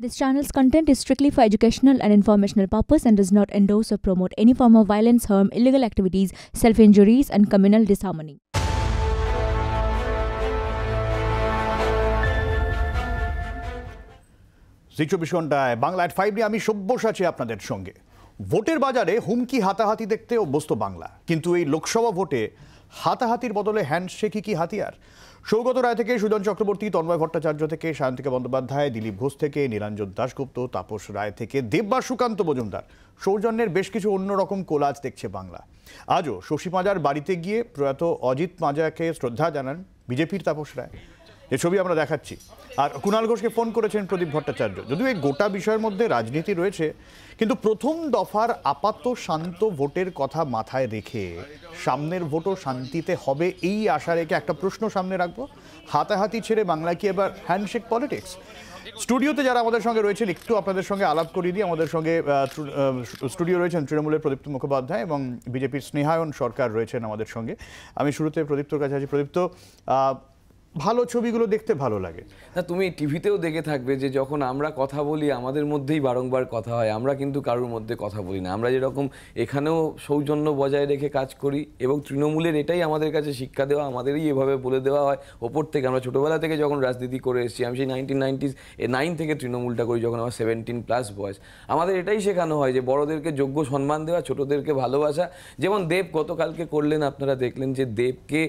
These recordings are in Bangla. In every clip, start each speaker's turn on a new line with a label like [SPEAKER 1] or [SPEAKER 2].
[SPEAKER 1] This channel's content is strictly for educational and informational purpose and does not endorse or promote any form of violence, harm, illegal activities, self-injuries and communal disharmony.
[SPEAKER 2] চব্বিশ ঘন্টায় বাংলা অ্যাট ফাইভ নিয়ে আমি সব্যসাচী আপনাদের সঙ্গে ভোটের বাজারে হুমকি হাতাহাতি দেখতে অভ্যস্ত বাংলা কিন্তু এই লোকসভা ভোটে হাতাহাতির বদলে হ্যান্ডশেকই কি হাতিয়ার সৌগত রায় থেকে সুজন চক্রবর্তী তন্ময় ভট্টাচার্য থেকে সায়ন্তিকা বন্দ্যোপাধ্যায় দিলীপ ঘোষ থেকে নীলাঞ্জন দাশগুপ্ত তাপস রায় থেকে দেববা সুকান্ত মজুমদার সৌজন্যের বেশ কিছু অন্যরকম কোলাজ দেখছে বাংলা আজও শশী মাজার বাড়িতে গিয়ে প্রয়াত অজিত মাজাকে শ্রদ্ধা জানান বিজেপির তাপস রায় যে ছবি আমরা দেখাচ্ছি আর কুণাল ঘোষকে ফোন করেছেন প্রদীপ ভট্টাচার্য যদিও এই গোটা বিষয়ের মধ্যে রাজনীতি রয়েছে কিন্তু প্রথম দফার আপাত শান্ত ভোটের কথা মাথায় রেখে সামনের ভোটও শান্তিতে হবে এই আশা রেখে একটা প্রশ্ন সামনে রাখবো হাতাহাতি ছেড়ে বাংলা কি এবার হ্যান্ডশেক পলিটিক্স স্টুডিওতে যারা আমাদের সঙ্গে রয়েছেন একটু আপনাদের সঙ্গে আলাপ করিয়ে দিয়ে আমাদের সঙ্গে স্টুডিও রয়েছেন তৃণমূলের প্রদীপ্ত মুখোপাধ্যায় এবং বিজেপির স্নেহায়ন সরকার রয়েছেন আমাদের সঙ্গে আমি শুরুতে প্রদীপ্তর কাছে আছি প্রদীপ্ত ভালো ছবিগুলো দেখতে ভালো লাগে
[SPEAKER 1] না তুমি টিভিতেও দেখে থাকবে যে যখন আমরা কথা বলি আমাদের মধ্যেই বারংবার কথা হয় আমরা কিন্তু কারোর মধ্যে কথা বলি না আমরা যেরকম এখানেও সৌজন্য বজায় রেখে কাজ করি এবং তৃণমূলের এটাই আমাদের কাছে শিক্ষা দেওয়া আমাদেরই এভাবে বলে দেওয়া হয় ওপর থেকে আমরা ছোটোবেলা থেকে যখন রাজনীতি করে এসেছি আমি সেই নাইনটিন নাইনটিস নাইন থেকে তৃণমূলটা করি যখন আমার সেভেন্টিন প্লাস বয়স আমাদের এটাই শেখানো হয় যে বড়দেরকে যোগ্য সম্মান দেওয়া ছোটোদেরকে ভালোবাসা যেমন দেব গতকালকে করলেন আপনারা দেখলেন যে দেবকে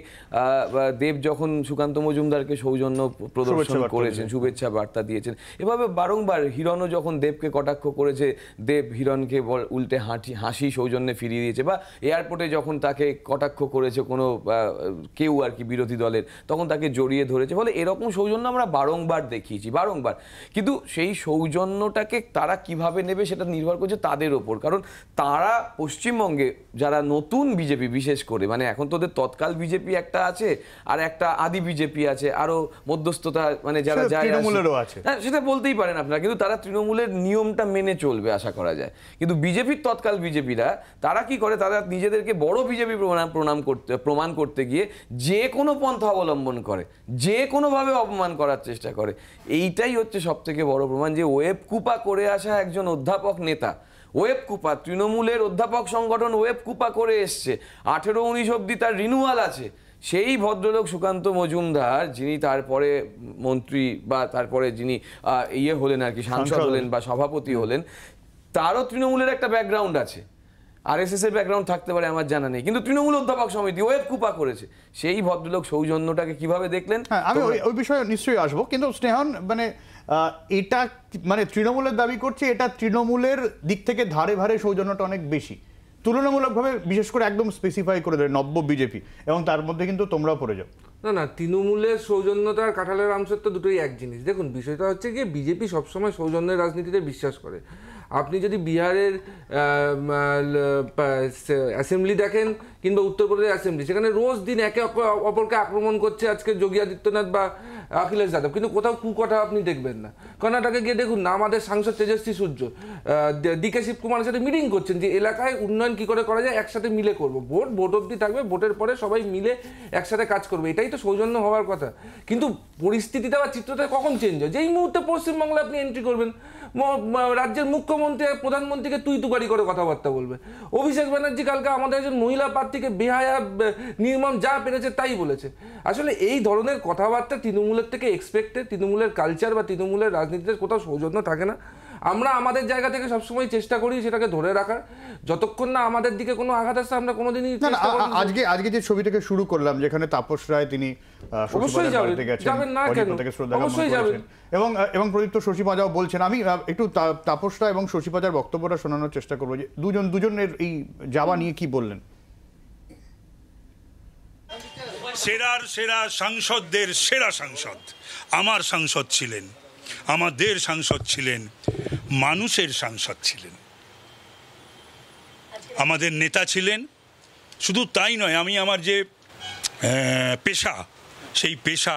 [SPEAKER 1] দেব যখন সুকান্ত মজুমদারকে সৌজন্য প্রদর্শন করেছেন শুভেচ্ছা বার্তা দিয়েছেন এভাবে বারংবার হিরণও যখন দেবকে কটাক্ষ করেছে দেব হিরণকে উল্টে হাঁটি হাসি সৌজন্যে ফিরিয়ে দিয়েছে বা এয়ারপোর্টে যখন তাকে কটাক্ষ করেছে কোনো কেউ আর কি বিরোধী দলের তখন তাকে জড়িয়ে ধরেছে বলে এরকম সৌজন্য আমরা বারংবার দেখিয়েছি বারংবার কিন্তু সেই সৌজন্যটাকে তারা কিভাবে নেবে সেটা নির্ভর করছে তাদের ওপর কারণ তারা পশ্চিমবঙ্গে যারা নতুন বিজেপি বিশেষ করে মানে এখন তোদের তৎকাল বিজেপি একটা আছে আর একটা আদি বিজেপি বিজেপি আছে আরো মধ্যস্থতা মানে যারা যায় হ্যাঁ, সেটা বলতেই পারেন আপনারা কিন্তু তারা তৃণমূলের নিয়মটা মেনে চলবে আশা করা যায় কিন্তু বিজেপির তৎকাল বিজেপিরা তারা কি করে তারা নিজেদেরকে বড় বিজেপি প্রণাম প্রণাম করতে প্রমাণ করতে গিয়ে যে কোনো পন্থা অবলম্বন করে যে কোনোভাবে অপমান করার চেষ্টা করে এইটাই হচ্ছে সব থেকে বড় প্রমাণ যে ওয়েব কুপা করে আসা একজন অধ্যাপক নেতা ওয়েব কুপা তৃণমূলের অধ্যাপক সংগঠন ওয়েব কুপা করে এসছে আঠেরো উনিশ অব্দি তার রিনুয়াল আছে সেই ভদ্রলোক সুকান্ত মজুমদার যিনি তারপরে মন্ত্রী বা তারপরে যিনি ইয়ে হলেন আর কি সাংসদ হলেন বা সভাপতি হলেন তারও তৃণমূলের একটা ব্যাকগ্রাউন্ড আছে আর এস এর ব্যাকগ্রাউন্ড থাকতে পারে আমার জানা নেই কিন্তু তৃণমূল অধ্যাপক সমিতি ওয়েব কুপা করেছে সেই ভদ্রলোক সৌজন্যটাকে কিভাবে দেখলেন হ্যাঁ, আমি ওই
[SPEAKER 2] বিষয়ে নিশ্চয়ই আসবো কিন্তু স্নেহন মানে এটা মানে তৃণমূলের দাবি করছে এটা তৃণমূলের দিক থেকে ধারে ভারে সৌজন্যটা অনেক বেশি তুলনামূলকভাবে বিশেষ করে একদম স্পেসিফাই করে দেবে নব্য বিজেপি এবং তার মধ্যে কিন্তু তোমরাও পড়ে যাও
[SPEAKER 3] না না তৃণমূলের সৌজন্যতা আর কাঁঠালের আমসত্ব দুটোই এক জিনিস দেখুন বিষয়টা হচ্ছে গিয়ে বিজেপি সবসময় সৌজন্যের রাজনীতিতে বিশ্বাস করে আপনি যদি বিহারের অ্যাসেম্বলি দেখেন কিংবা উত্তরপ্রদেশের অ্যাসেম্বলি সেখানে রোজ দিন একে অপরকে আক্রমণ করছে আজকে যোগী আদিত্যনাথ বা অখিলেশ যাদব কিন্তু কোথাও কুকথা আপনি দেখবেন না কর্ণাটকে গিয়ে দেখুন না আমাদের সাংসদ তেজস্বী সূর্য ডিকে শিবকুমারের সাথে মিটিং করছেন যে এলাকায় উন্নয়ন কি করে করা যায় একসাথে মিলে করব ভোট ভোট অবধি থাকবে ভোটের পরে সবাই মিলে একসাথে কাজ করবে এটাই তো সৌজন্য হওয়ার কথা কিন্তু পরিস্থিতিটা বা চিত্রটা কখন চেঞ্জ হয় যেই মুহূর্তে পশ্চিমবঙ্গে আপনি এন্ট্রি করবেন রাজ্যের মুখ্যমন্ত্রী প্রধানমন্ত্রীকে তুই তুকারি করে কথাবার্তা বলবে অভিষেক ব্যানার্জি কালকে আমাদের একজন মহিলা প্রার্থীকে বেহায়া নির্মম যা পেরেছে তাই বলেছে আসলে এই ধরনের কথাবার্তা তৃণমূলের থেকে এক্সপেক্টেড তৃণমূলের কালচার বা তৃণমূলের রাজনীতিতে কোথাও সৌজন্য থাকে না আমরা আমাদের জায়গা থেকে সবসময় চেষ্টা করি সেটাকে ধরে রাখার যতক্ষণ না আমাদের দিকে কোনো আঘাত আসছে আমরা কোনোদিনই আজকে
[SPEAKER 2] আজকে যে ছবিটাকে শুরু করলাম যেখানে তাপস রায় তিনি শশী পাজাও বলছেন আমি একটু এবং পাজার বক্তব্যটা শোনানোর চেষ্টা করবো যে দুজন দুজনের এই যাওয়া নিয়ে কি বললেন
[SPEAKER 3] সেরার সেরা সাংসদদের সেরা সাংসদ আমার সাংসদ ছিলেন আমাদের সাংসদ ছিলেন মানুষের সাংসদ ছিলেন আমাদের নেতা ছিলেন শুধু তাই নয় আমি আমার যে পেশা সেই পেশা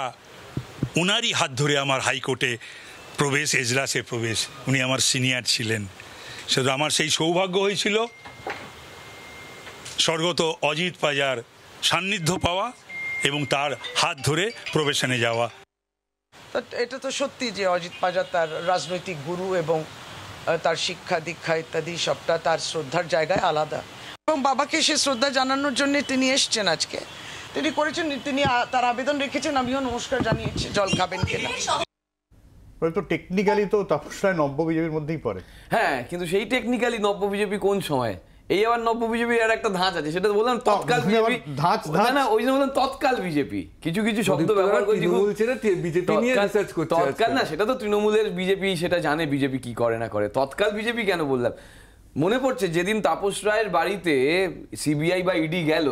[SPEAKER 3] ওনারই হাত ধরে আমার হাইকোর্টে প্রবেশ এজলাসে প্রবেশ উনি আমার সিনিয়র ছিলেন শুধু আমার সেই সৌভাগ্য হয়েছিল স্বর্গত অজিত পাজার সান্নিধ্য পাওয়া এবং তার হাত ধরে প্রবেশনে যাওয়া
[SPEAKER 1] তা এটা তো সত্যি যে অজিত পাজা তার রাজনৈতিক গুরু এবং তার শিক্ষা দীক্ষা ইত্যাদি সবটা তার শ্রদ্ধার জায়গায় আলাদা এবং বাবাকে সে শ্রদ্ধা জানানোর জন্য তিনি এসছেন আজকে তিনি করেছেন তিনি তার আবেদন রেখেছেন আমিও নমস্কার জানিয়েছি জল খাবেন কিনা
[SPEAKER 2] তো টেকনিক্যালি তো তপস্যায় নব্য বিজেপির মধ্যেই পড়ে
[SPEAKER 1] হ্যাঁ কিন্তু সেই টেকনিক্যালি নব্য বিজেপি কোন সময় এই আবার নব্য বিজেপির আর একটা ধাঁচ আছে সেটা বললাম তৎকাল বিজেপি ধাঁচ না ওই জন্য বললাম তৎকাল বিজেপি কিছু কিছু শব্দ ব্যবহার করছি বিজেপি নিয়ে রিসার্চ করছে তৎকাল না সেটা তো তৃণমূলের বিজেপি সেটা জানে বিজেপি কি করে না করে তৎকাল বিজেপি কেন বললাম মনে পড়ছে যেদিন তাপস রায়ের বাড়িতে সিবিআই বা ইডি গেল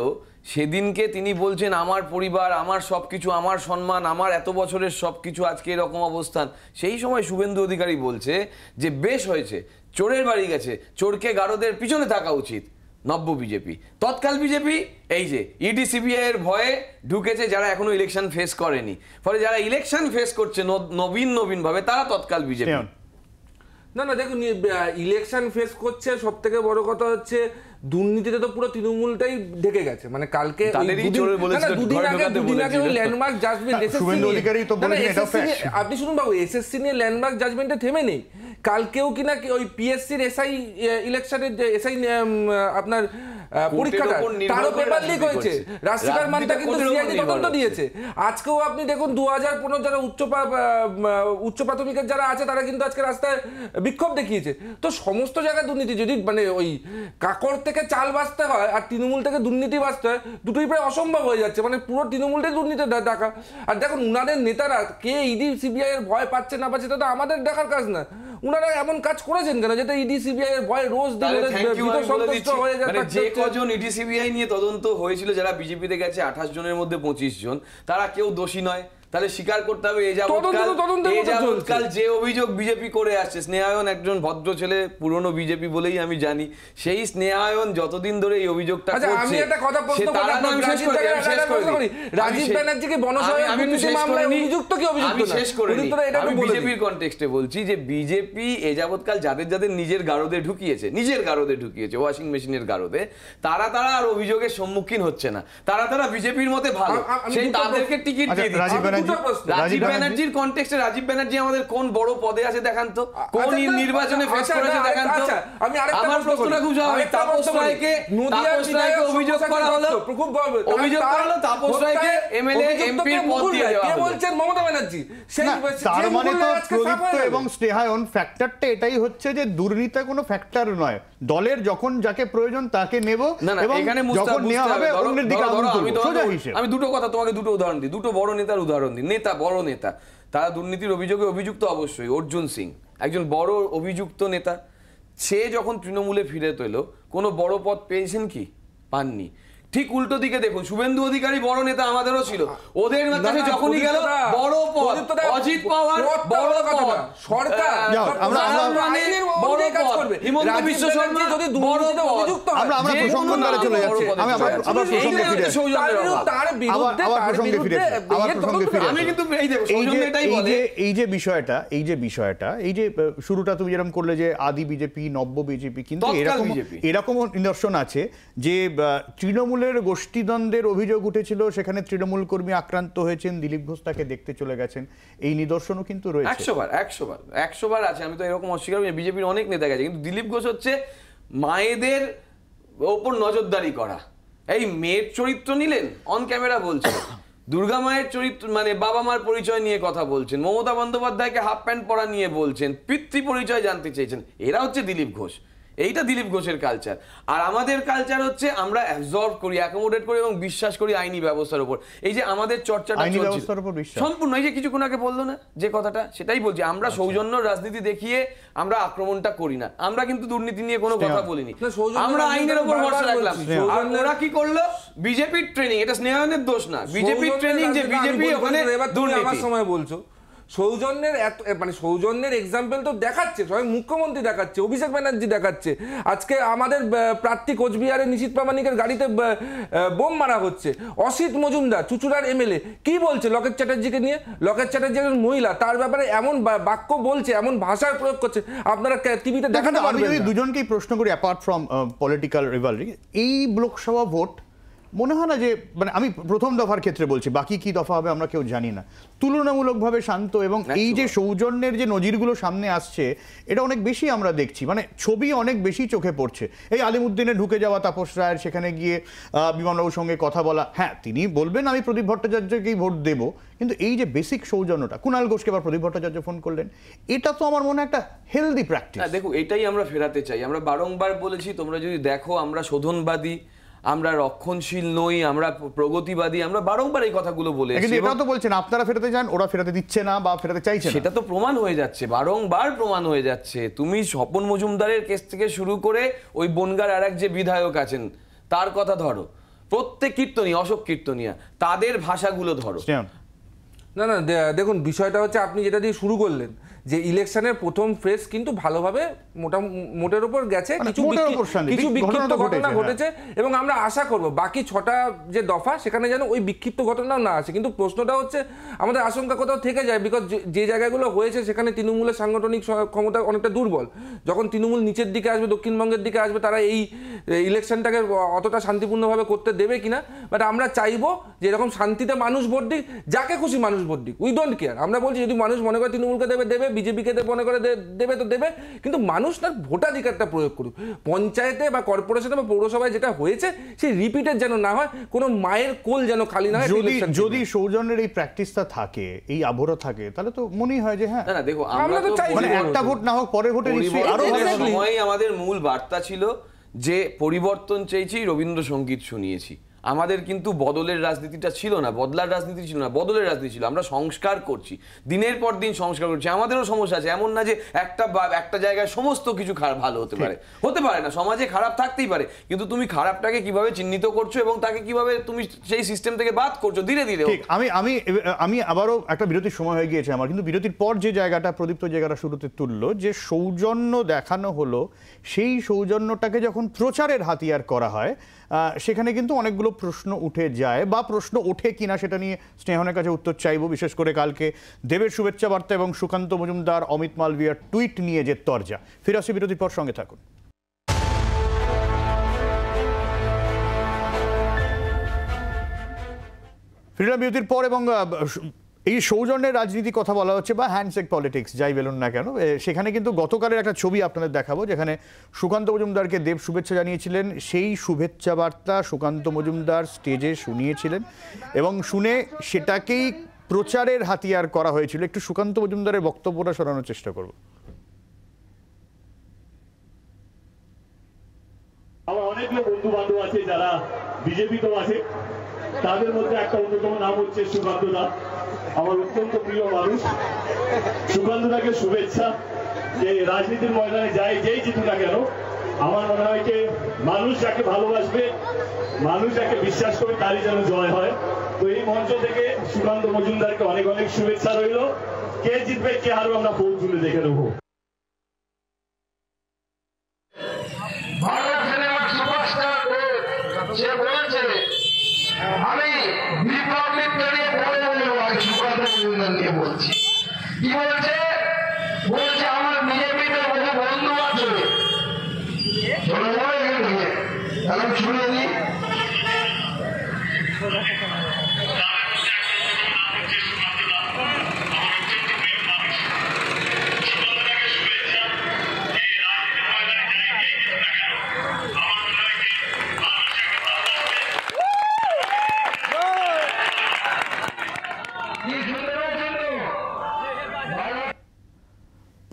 [SPEAKER 1] সেদিনকে তিনি বলছেন আমার পরিবার আমার সব কিছু আমার সম্মান আমার এত বছরের সব কিছু আজকে এরকম অবস্থান সেই সময় শুভেন্দু অধিকারী বলছে যে বেশ হয়েছে চোরের বাড়ি গেছে চোরকে গারদের পিছনে থাকা উচিত নব্য বিজেপি তৎকাল বিজেপি এই যে ইডি e সিবিআইয়ের ভয়ে ঢুকেছে যারা এখনো ইলেকশন ফেস করেনি ফলে যারা ইলেকশন ফেস করছে নবীন নবীন ভাবে তারা তৎকাল বিজেপি না না দেখুন ইলেকশন ফেস করছে সব থেকে বড় কথা হচ্ছে দুর্নীতিতে তো
[SPEAKER 3] পুরো তৃণমূলটাই ঢেকে গেছে মানে কালকে ল্যান্ডমার্ক জাজমেন্ট আপনি শুনুন বাবু এসএসসি নিয়ে ল্যান্ডমার্ক জাজমেন্টে থেমে নেই কালকেও কিনা ওই পিএসসির এসআই ইলেকশনের যে এসআই আপনার পরীক্ষাটা তারও পেপার লিক হয়েছে কিন্তু সিআইডি তদন্ত দিয়েছে আজকেও আপনি দেখুন দু হাজার পনেরো যারা উচ্চ উচ্চ প্রাথমিকের যারা আছে তারা কিন্তু আজকে রাস্তায় বিক্ষোভ দেখিয়েছে তো সমস্ত জায়গায় দুর্নীতি যদি মানে ওই কাকড় থেকে চাল বাঁচতে হয় আর তৃণমূল থেকে দুর্নীতি বাঁচতে হয় দুটোই প্রায় অসম্ভব হয়ে যাচ্ছে মানে পুরো তৃণমূলটাই দুর্নীতি দেখা আর দেখুন উনাদের নেতারা কে ইডি সিবিআই এর ভয় পাচ্ছে না পাচ্ছে তো আমাদের দেখার কাজ না উনারা এমন কাজ করেছেন কেন যেটা ইডি সিবিআই এর ভয় রোজ হয়ে মানে যে
[SPEAKER 1] কজন ইডি সিবিআই নিয়ে তদন্ত হয়েছিল যারা বিজেপিতে গেছে আঠাশ জনের মধ্যে পঁচিশ জন তারা কেউ দোষী নয় তাহলে স্বীকার করতে হবে এ যাবৎকাল যে অভিযোগ বিজেপি করে আসছে স্নেহায়ন একজন ভদ্র ছেলে পুরনো বিজেপি বলেই আমি জানি সেই স্নেহায়ন যতদিন ধরে এই অভিযোগটা বিজেপির বলছি যে বিজেপি যাদের যাদের নিজের গারদে ঢুকিয়েছে নিজের গারদে ঢুকিয়েছে ওয়াশিং মেশিনের গারদে তারা তারা আর অভিযোগের সম্মুখীন হচ্ছে না তারা তারা বিজেপির মতে ভালো সেই তাদেরকে টিকিট আচ্ছা, দিয়ে রাজীব ব্যানার্জির কনটেক্সটে রাজীব ব্যানার্জি আমাদের কোন বড় পদে আছে দেখান তো আচ্ছা, কোন আচ্ছা, নির্বাচনে ফেস আচ্ছা, করেছে দেখান তো আমি আরেকটা প্রশ্ন খুব স্বাভাবিক তাপস রায়কে
[SPEAKER 3] তাপস রায়কে অভিযোগ করা হলো খুব অভিযোগ করা হলো তাপস রায়কে এমএলএ এমপি পদ দিয়ে দেওয়া হলো মানে
[SPEAKER 2] আমি দুটো
[SPEAKER 1] কথা তোমাকে দুটো উদাহরণ দিই দুটো বড় নেতার উদাহরণ দিই নেতা বড় নেতা তারা দুর্নীতির অভিযোগে অভিযুক্ত অবশ্যই অর্জুন সিং একজন বড় অভিযুক্ত নেতা সে যখন তৃণমূলে ফিরে তোলো কোন বড় পদ পেয়েছেন কি পাননি ঠিক উল্টো দিকে দেখুন শুভেন্দু অধিকারী বড় নেতা আমাদেরও ছিল ওদের কাছে যখনই গেল বড় পদ অজিত পাওয়ার বড় পদ সরকার
[SPEAKER 3] বড় এই
[SPEAKER 2] যে বিষয়টা এই যে বিষয়টা এই যে শুরুটা তুমি যেরকম করলে যে আদি বিজেপি নব্য বিজেপি কিন্তু এরকম এরকম নিদর্শন আছে যে তৃণমূলের গোষ্ঠীদ্বন্দ্বের অভিযোগ উঠেছিল সেখানে তৃণমূল কর্মী আক্রান্ত হয়েছেন দিলীপ ঘোষ তাকে দেখতে চলে গেছেন এই নিদর্শনও কিন্তু রয়েছে একশো
[SPEAKER 1] একশোবার একশো বার একশো বার আছে আমি তো এরকম অস্বীকার বিজেপির অনেক নেতা গেছে কিন্তু দিলীপ ঘোষ হচ্ছে মায়েদের ওপর নজরদারি করা এই মেয়ের চরিত্র নিলেন অন ক্যামেরা বলছে দুর্গা মায়ের চরিত্র মানে বাবা মার পরিচয় নিয়ে কথা বলছেন মমতা বন্দ্যোপাধ্যায়কে হাফ প্যান্ট পরা নিয়ে বলছেন পিতৃ পরিচয় জানতে চেয়েছেন এরা হচ্ছে দিলীপ ঘোষ এইটা দিলীপ ঘোষের কালচার আর আমাদের কালচার হচ্ছে আমরা অ্যাবজর্ভ করি অ্যাকোমোডেট করি এবং বিশ্বাস করি আইনি ব্যবস্থার উপর এই যে আমাদের চর্চাটা সম্পূর্ণ এই যে কিছুক্ষণ আগে বললো না যে কথাটা সেটাই বলছি আমরা আচ্ছা। সৌজন্য রাজনীতি দেখিয়ে আমরা আক্রমণটা করি না আমরা কিন্তু দুর্নীতি নিয়ে কোনো কথা বলিনি আমরা আইনের উপর ভরসা রাখলাম আর ওরা কি করলো বিজেপির ট্রেনিং এটা স্নেহায়নের দোষ না বিজেপির ট্রেনিং যে বিজেপি ওখানে দুর্নীতি আমার
[SPEAKER 3] সময় বলছো সৌজন্যের এত মানে সৌজন্যের এক্সাম্পল তো দেখাচ্ছে স্বয়ং মুখ্যমন্ত্রী দেখাচ্ছে অভিষেক ব্যানার্জি দেখাচ্ছে আজকে আমাদের প্রার্থী কোচবিহারে নিশিত প্রামাণিকের গাড়িতে বোম মারা হচ্ছে অসিত মজুমদার চুচুড়ার এমএলএ কি বলছে লকেট চ্যাটার্জিকে নিয়ে লকেট চ্যাটার্জি একজন মহিলা তার ব্যাপারে এমন বাক্য বলছে এমন ভাষায় প্রয়োগ করছে আপনারা টিভিতে দেখাতে পারবেন
[SPEAKER 2] দুজনকেই প্রশ্ন করি অ্যাপার্ট ফ্রম পলিটিক্যাল রিভালরি এই লোকসভা ভোট মনে হয় না যে মানে আমি প্রথম দফার ক্ষেত্রে বলছি বাকি কি দফা হবে আমরা কেউ জানি না তুলনামূলকভাবে শান্ত এবং এই যে সৌজন্যের যে নজিরগুলো সামনে আসছে এটা অনেক বেশি আমরা দেখছি মানে ছবি অনেক বেশি চোখে পড়ছে এই আলিমুদ্দিনে ঢুকে যাওয়া তাপস রায়ের সেখানে গিয়ে বিমানবাবুর সঙ্গে কথা বলা হ্যাঁ তিনি বলবেন আমি প্রদীপ ভট্টাচার্যকেই ভোট দেব কিন্তু এই যে বেসিক সৌজন্যটা কুণাল ঘোষকে বা প্রদীপ ভট্টাচার্য ফোন করলেন এটা তো আমার মনে একটা হেলদি প্র্যাকটিস
[SPEAKER 1] দেখো এটাই আমরা ফেরাতে চাই আমরা বারংবার বলেছি তোমরা যদি দেখো আমরা শোধনবাদী আমরা রক্ষণশীল নই আমরা প্রগতিবাদী আমরা বারংবার এই কথাগুলো বলে কিন্তু তো
[SPEAKER 2] বলছেন আপনারা ফেরাতে যান ওরা ফেরাতে দিচ্ছে না বা ফেরাতে চাইছে সেটা তো প্রমাণ হয়ে যাচ্ছে বারংবার প্রমাণ হয়ে যাচ্ছে
[SPEAKER 1] তুমি স্বপন মজুমদারের কেস থেকে শুরু করে ওই বনগার আর এক যে বিধায়ক আছেন তার কথা ধরো প্রত্যেক কীর্তনী অশোক কীর্তনিয়া তাদের ভাষাগুলো ধরো
[SPEAKER 3] না না দেখুন বিষয়টা হচ্ছে আপনি যেটা দিয়ে শুরু করলেন যে ইলেকশনের প্রথম ফ্রেজ কিন্তু ভালোভাবে মোটা মোটের উপর গেছে মানে কিছু কিছু বিক্ষিপ্ত ঘটনা হ্যাঁ। ঘটেছে এবং আমরা আশা করব বাকি ছটা যে দফা সেখানে যেন ওই বিক্ষিপ্ত ঘটনাও না আসে কিন্তু প্রশ্নটা হচ্ছে আমাদের আশঙ্কা কোথাও থেকে যায় বিকজ যে জায়গাগুলো হয়েছে সেখানে তৃণমূলের সাংগঠনিক ক্ষমতা অনেকটা দুর্বল যখন তৃণমূল নিচের দিকে আসবে দক্ষিণবঙ্গের দিকে আসবে তারা এই ইলেকশনটাকে অতটা শান্তিপূর্ণভাবে করতে দেবে কিনা বাট আমরা চাইবো যে এরকম শান্তিতে মানুষ ভোট দিক যাকে খুশি মানুষ ভোট দিক উই ডোন্ট কেয়ার আমরা বলছি যদি মানুষ মনে করে তৃণমূলকে দেবে দেবে বিজেপিকে মনে করে দেবে তো দেবে কিন্তু মানুষ তার ভোটাধিকারটা প্রয়োগ করুক পঞ্চায়েতে বা কর্পোরেশনে বা পৌরসভায় যেটা হয়েছে সেই রিপিটের যেন না হয় কোনো মায়ের কোল যেন খালি না হয়
[SPEAKER 2] যদি সৌজন্যের এই প্র্যাকটিসটা থাকে এই আবহাওয়া থাকে তাহলে তো মনেই হয় যে হ্যাঁ না দেখো আমরা তো চাই মানে একটা ভোট না হোক পরের ভোটে নিশ্চয়ই আরো সময়
[SPEAKER 1] আমাদের মূল বার্তা ছিল যে পরিবর্তন চেয়েছি রবীন্দ্রসঙ্গীত শুনিয়েছি আমাদের কিন্তু বদলের রাজনীতিটা ছিল না বদলার রাজনীতি ছিল না বদলের রাজনীতি ছিল আমরা সংস্কার করছি দিনের পর দিন সংস্কার করছি আমাদেরও সমস্যা আছে এমন না যে একটা একটা জায়গায় সমস্ত কিছু খারাপ ভালো হতে পারে হতে পারে না সমাজে খারাপ থাকতেই পারে কিন্তু তুমি খারাপটাকে কিভাবে চিহ্নিত করছো এবং তাকে কিভাবে তুমি সেই সিস্টেম থেকে বাদ করছো ধীরে ধীরে
[SPEAKER 2] আমি আমি আমি আবারও একটা বিরতির সময় হয়ে গিয়েছে আমার কিন্তু বিরতির পর যে জায়গাটা প্রদীপ্ত জায়গাটা শুরুতে তুললো যে সৌজন্য দেখানো হলো সেই সৌজন্যটাকে যখন প্রচারের হাতিয়ার করা হয় সেখানে কিন্তু অনেকগুলো প্রশ্ন উঠে যায় বা প্রশ্ন ওঠে কিনা সেটা নিয়ে স্নেহনের কাছে উত্তর চাইব বিশেষ করে কালকে দেবের শুভেচ্ছা বার্তা এবং সুকান্ত মজুমদার অমিত মালভিয়ার টুইট নিয়ে যে তর্জা ফিরাসি বিরোধীর পর সঙ্গে থাকুন ফিরলাম বিরতির পর এবং এই সৌজন্যের রাজনীতি কথা বলা হচ্ছে বা হ্যান্ডশেক পলিটিক্স যাই বলুন না কেন সেখানে কিন্তু গতকালের একটা ছবি আপনাদের দেখাবো যেখানে সুকান্ত মজুমদারকে দেব শুভেচ্ছা জানিয়েছিলেন সেই শুভেচ্ছা বার্তা সুকান্ত মজুমদার স্টেজে শুনিয়েছিলেন এবং শুনে সেটাকেই প্রচারের হাতিয়ার করা হয়েছিল একটু সুকান্ত মজুমদারের বক্তব্যটা সরানোর চেষ্টা করব আমার বন্ধু বান্ধব আছে যারা বিজেপি তো আছে তাদের মধ্যে একটা অন্যতম নাম হচ্ছে সুকান্তদা আমার অত্যন্ত প্রিয় মানুষ সুকান্তদাকে শুভেচ্ছা যে
[SPEAKER 1] রাজনীতির ময়দানে যাই যেই জিতু না কেন আমার মনে হয় যে মানুষ যাকে ভালোবাসবে মানুষ যাকে বিশ্বাস করে তারই যেন জয় হয় তো এই মঞ্চ থেকে সুকান্ত মজুমদারকে
[SPEAKER 2] অনেক অনেক শুভেচ্ছা রইল কে জিতবে কে হারবে আমরা ফোন তুলে দেখে নেবো Gracias,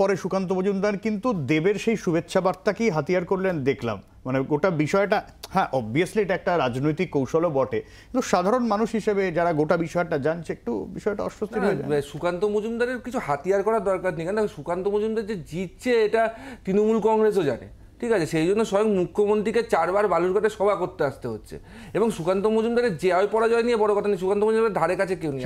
[SPEAKER 2] পরে সুকান্ত মজুমদার কিন্তু দেবের সেই শুভেচ্ছা বার্তাকেই হাতিয়ার করলেন দেখলাম মানে গোটা বিষয়টা হ্যাঁ অবভিয়াসলি এটা একটা রাজনৈতিক কৌশলও বটে কিন্তু সাধারণ মানুষ হিসেবে যারা গোটা বিষয়টা জানছে একটু বিষয়টা অস্বস্তি
[SPEAKER 3] সুকান্ত মজুমদারের কিছু হাতিয়ার করার দরকার নেই কেন সুকান্ত মজুমদার যে জিতছে এটা তৃণমূল কংগ্রেসও জানে ঠিক আছে সেই জন্য স্বয়ং মুখ্যমন্ত্রীকে চারবার বালুরঘাটে সভা করতে আসতে হচ্ছে এবং সুকান্ত মজুমদারের যে জয় পরাজয় নিয়ে বড় কথা নেই সুকান্ত মজুমদারের ধারে কাছে কেউ নেই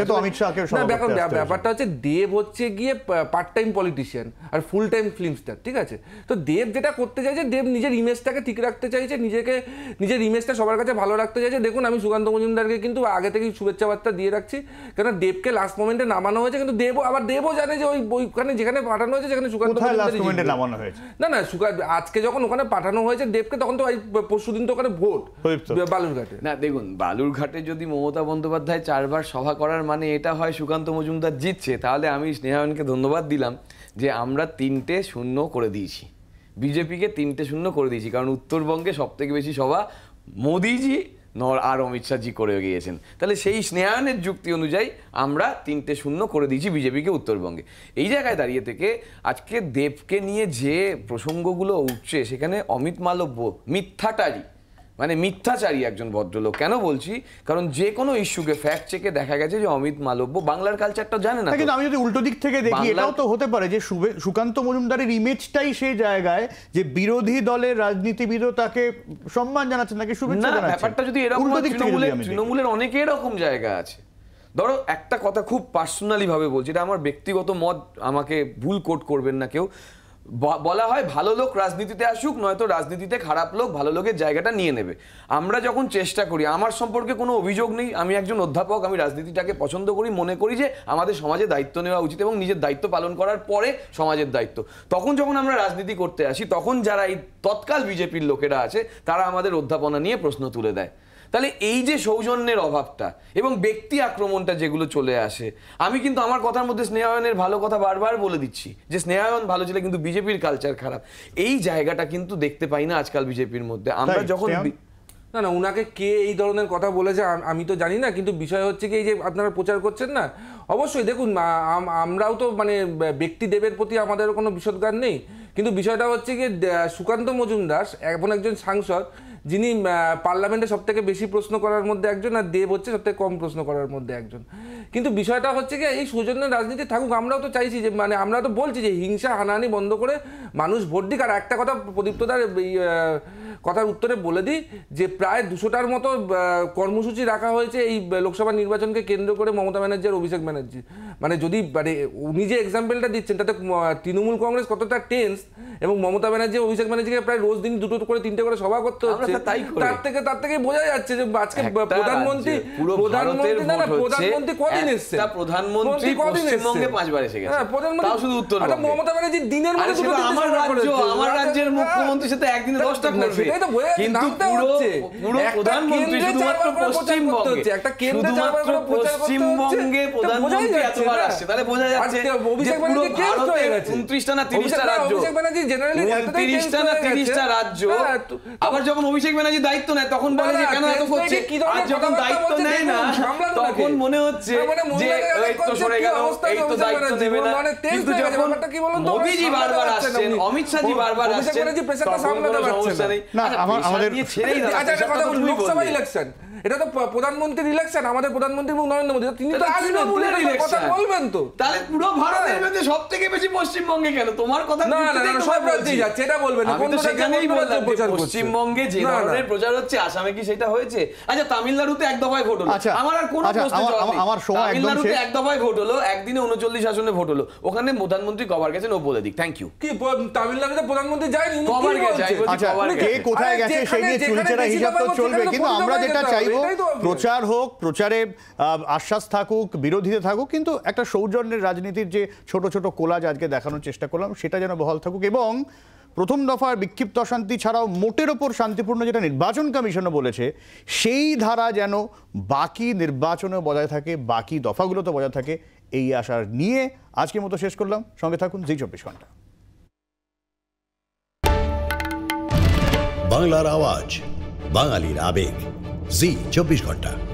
[SPEAKER 3] ব্যাপারটা হচ্ছে দেব হচ্ছে গিয়ে পার্ট টাইম পলিটিশিয়ান আর ফুল টাইম ফিল্ম স্টার ঠিক আছে তো দেব যেটা করতে চাইছে দেব নিজের ইমেজটাকে ঠিক রাখতে চাইছে নিজেকে নিজের ইমেজটা সবার কাছে ভালো রাখতে চাইছে দেখুন আমি সুকান্ত মজুমদারকে কিন্তু আগে থেকেই শুভেচ্ছা বার্তা দিয়ে রাখছি কেন দেবকে লাস্ট মোমেন্টে নামানো হয়েছে কিন্তু দেব আবার দেবও জানে যে ওই ওইখানে যেখানে পাঠানো হয়েছে সেখানে সুকান্ত মজুমদার না না সুকান্ত আজকে যখন যখন ওখানে পাঠানো হয়েছে দেবকে তখন তো পরশুদিন তো ওখানে ভোট
[SPEAKER 1] বালুরঘাটে না দেখুন বালুরঘাটে যদি মমতা বন্দ্যোপাধ্যায় চারবার সভা করার মানে এটা হয় সুকান্ত মজুমদার জিতছে তাহলে আমি স্নেহায়নকে ধন্যবাদ দিলাম যে আমরা তিনটে শূন্য করে দিয়েছি বিজেপিকে তিনটে শূন্য করে দিয়েছি কারণ উত্তরবঙ্গে সবথেকে বেশি সভা মোদিজি নর আর অমিত শাহজি করে গিয়েছেন তাহলে সেই স্নেহায়নের যুক্তি অনুযায়ী আমরা তিনটে শূন্য করে দিয়েছি বিজেপিকে উত্তরবঙ্গে এই জায়গায় দাঁড়িয়ে থেকে আজকে দেবকে নিয়ে যে প্রসঙ্গগুলো উঠছে সেখানে অমিত মালব্য মিথ্যাটারি মানে মিথ্যাচারী একজন ভদ্রলোক কেন বলছি কারণ যে কোনো ইস্যুকে ফ্যাক্ট চেকে দেখা গেছে যে অমিত মালব্য বাংলার কালচারটা জানে না কিন্তু আমি
[SPEAKER 2] যদি উল্টো দিক থেকে দেখি এটাও তো হতে পারে যে সুকান্ত মজুমদারের ইমেজটাই সেই জায়গায় যে বিরোধী দলের রাজনীতিবিদও তাকে সম্মান জানাচ্ছে তাকে শুভেচ্ছা না ব্যাপারটা যদি এরকম তৃণমূলের
[SPEAKER 1] তৃণমূলের অনেকে এরকম জায়গা আছে ধরো একটা কথা খুব পার্সোনালি ভাবে বলছি এটা আমার ব্যক্তিগত মত আমাকে ভুল কোট করবেন না কেউ বলা হয় ভালো লোক রাজনীতিতে আসুক নয়তো রাজনীতিতে খারাপ লোক ভালো লোকের জায়গাটা নিয়ে নেবে আমরা যখন চেষ্টা করি আমার সম্পর্কে কোনো অভিযোগ নেই আমি একজন অধ্যাপক আমি রাজনীতিটাকে পছন্দ করি মনে করি যে আমাদের সমাজে দায়িত্ব নেওয়া উচিত এবং নিজের দায়িত্ব পালন করার পরে সমাজের দায়িত্ব তখন যখন আমরা রাজনীতি করতে আসি তখন যারা এই তৎকাল বিজেপির লোকেরা আছে তারা আমাদের অধ্যাপনা নিয়ে প্রশ্ন তুলে দেয় তাহলে এই যে সৌজন্যের অভাবটা এবং ব্যক্তি আক্রমণটা যেগুলো চলে আসে আমি কিন্তু আমার কথার মধ্যে স্নেহায়নের ভালো কথা বারবার বলে দিচ্ছি যে স্নেহায়ন ভালো ছিল কিন্তু বিজেপির কালচার খারাপ এই জায়গাটা কিন্তু দেখতে পাই না আজকাল বিজেপির মধ্যে আমরা যখন
[SPEAKER 3] না না ওনাকে কে এই ধরনের কথা বলেছে আমি তো জানি না কিন্তু বিষয় হচ্ছে কি এই যে আপনারা প্রচার করছেন না অবশ্যই দেখুন আমরাও তো মানে ব্যক্তি দেবের প্রতি আমাদের কোনো বিষদগান নেই কিন্তু বিষয়টা হচ্ছে কি সুকান্ত মজুমদাস এখন একজন সাংসদ যিনি পার্লামেন্টে সবথেকে বেশি প্রশ্ন করার মধ্যে একজন আর দেব হচ্ছে সবথেকে কম প্রশ্ন করার মধ্যে একজন কিন্তু বিষয়টা হচ্ছে কি এই সৌজন্য রাজনীতি থাকুক আমরাও তো চাইছি যে মানে আমরা তো বলছি যে হিংসা হানাহানি বন্ধ করে মানুষ ভোট দিক আর একটা কথা প্রদীপ্তদার এই কথার উত্তরে বলে দিই যে প্রায় দুশোটার মতো কর্মসূচি রাখা হয়েছে এই লোকসভা নির্বাচনকে কেন্দ্র করে মমতা ব্যানার্জি আর অভিষেক ব্যানার্জি মানে যদি মানে উনি যে এক্সাম্পলটা দিচ্ছেন তাতে তৃণমূল কংগ্রেস কতটা টেন্স এবং মমতা ব্যানার্জি অভিষেক ব্যানার্জিকে প্রায় রোজ দিন দুটো করে তিনটে করে সভা করতে হচ্ছে তার থেকে তার থেকে বোঝা যাচ্ছে যে আজকে প্রধানমন্ত্রী প্রধানমন্ত্রী না প্রধানমন্ত্রী কদিন এসছে প্রধানমন্ত্রী পশ্চিমবঙ্গে পাঁচবার এসে গেছে হ্যাঁ, প্রধানমন্ত্রী শুধু উত্তর আচ্ছা, মমতা ব্যানার্জি দিনের মধ্যে দুটো আমার রাজ্য আমার রাজ্যের হ্যাঁ,
[SPEAKER 1] মুখ্যমন্ত্রী সাথে একদিনে 10টা করবে কিন্তু পুরো পুরো প্রধানমন্ত্রী শুধুমাত্র পশ্চিমবঙ্গে একটা কেন্দ্রে শুধুমাত্র পশ্চিমবঙ্গে প্রধানমন্ত্রী আবার যখন অভিষেক ব্যানার্জি দায়িত্ব নেয় তখন বলে যে কেন এত করছে আর যখন দায়িত্ব নেয় না তখন মনে হচ্ছে মানে যে মানে কি
[SPEAKER 3] আচ্ছা, আচ্ছা, আচ্ছা, লোকসভা এটা তো প্রধানমন্ত্রীর ইলেকশন আমাদের প্রধানমন্ত্রী নরেন্দ্র মোদী তিনি তো আসবেন হ্যাঁ।
[SPEAKER 1] বলবেন তো তাহলে হ্যাঁ। পুরো ভারতের মধ্যে সব থেকে বেশি পশ্চিমবঙ্গে কেন তোমার কথা না না না সব যাচ্ছে এটা বলবেন না কোন সেখানেই পশ্চিমবঙ্গে যে ধরনের প্রচার হচ্ছে আসামে কি সেটা হয়েছে আচ্ছা তামিলনাড়ুতে এক দফায় ভোট হলো আচ্ছা, আমার আর কোনো আচ্ছা, প্রশ্ন আমার সময় একদম এক দফায় ভোট হলো একদিনে 39 আসনে ভোট হলো ওখানে প্রধানমন্ত্রী কভার গেছেন দিক থ্যাংক ইউ কি তামিলনাড়ুতে
[SPEAKER 2] প্রধানমন্ত্রী যায়নি কভার গেছে আচ্ছা কে কোথায় গেছে সেই নিয়ে চুলচেরা হিসাব তো চলবে কিন্তু আমরা যেটা চাইবো প্রচার হোক প্রচারে আশ্বাস থাকুক বিরোধীতে থাকুক কিন্তু একটা সৌজন্যের রাজনীতির যে ছোট ছোট কোলাজ আজকে দেখানোর চেষ্টা করলাম সেটা যেন বহাল থাকুক এবং প্রথম দফার বিক্ষিপ্ত অশান্তি ছাড়াও মোটের ওপর শান্তিপূর্ণ যেটা নির্বাচন কমিশনও বলেছে সেই ধারা যেন বাকি নির্বাচনে বজায় থাকে বাকি দফাগুলো তো বজায় থাকে এই আশা নিয়ে আজকের মতো শেষ করলাম সঙ্গে থাকুন জি চব্বিশ ঘন্টা বাংলার আওয়াজ বাঙালির আবেগ জি চব্বিশ ঘন্টা